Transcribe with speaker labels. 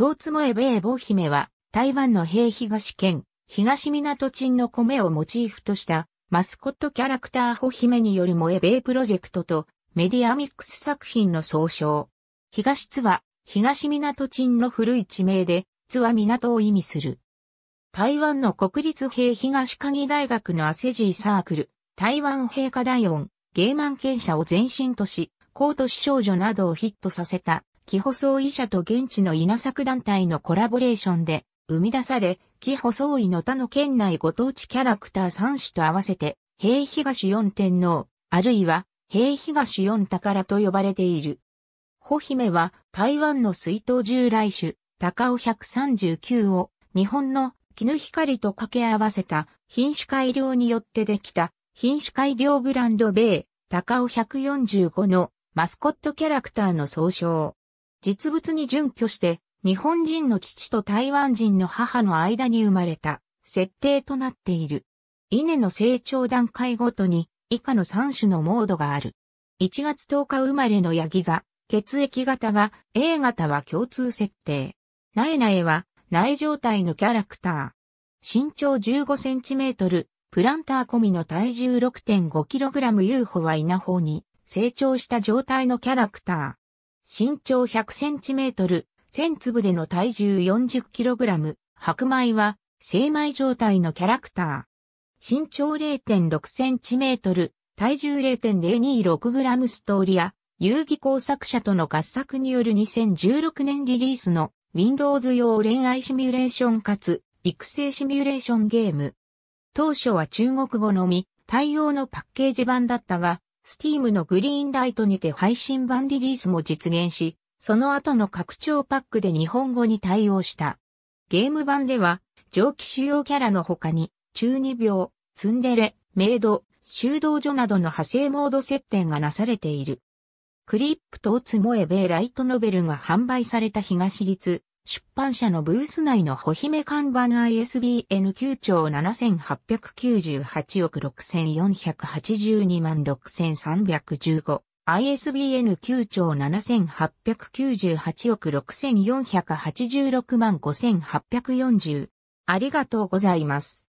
Speaker 1: 東津萌モエベ姫は、台湾の平東県、東港鎮の米をモチーフとした、マスコットキャラクターホ姫による萌え米プロジェクトと、メディアミックス作品の総称。東津は、東港鎮の古い地名で、津は港を意味する。台湾の国立兵東鍵大学のアセジーサークル、台湾陛科大音、ゲーマン権者を前身とし、高都市少女などをヒットさせた木装医者と現地の稲作団体のコラボレーションで生み出され、木装医の他の県内ご当地キャラクター3種と合わせて、平東4天皇、あるいは平東4宝と呼ばれている。穂姫は台湾の水筒従来種、高尾139を日本の絹光と掛け合わせた品種改良によってできた品種改良ブランド米、高尾145のマスコットキャラクターの総称。実物に準拠して、日本人の父と台湾人の母の間に生まれた設定となっている。稲の成長段階ごとに以下の3種のモードがある。1月10日生まれのヤギ座、血液型が A 型は共通設定。苗苗は苗状態のキャラクター。身長1 5トル、プランター込みの体重 6.5kg ユーホは稲穂に成長した状態のキャラクター。身長100センチメートル、1000粒での体重40キログラム、白米は、精米状態のキャラクター。身長0.6センチメートル、体重0.026グラムストーリア、遊戯工作者との合作による2016年リリースの Windows 用恋愛シミュレーションかつ育成シミュレーションゲーム。当初は中国語のみ対応のパッケージ版だったが、Steam のグリーンライトにて配信版リリースも実現し、その後の拡張パックで日本語に対応した。ゲーム版では、上記主要キャラの他に、中二病、ツンデレ、メイド、修道所などの派生モード設定がなされている。クリップとオツモエベイライトノベルが販売された東立出版社のブース内のほヒメ看板 ISBN 9兆7898億6482万6315 ISBN 9兆7898億6486万5840ありがとうございます。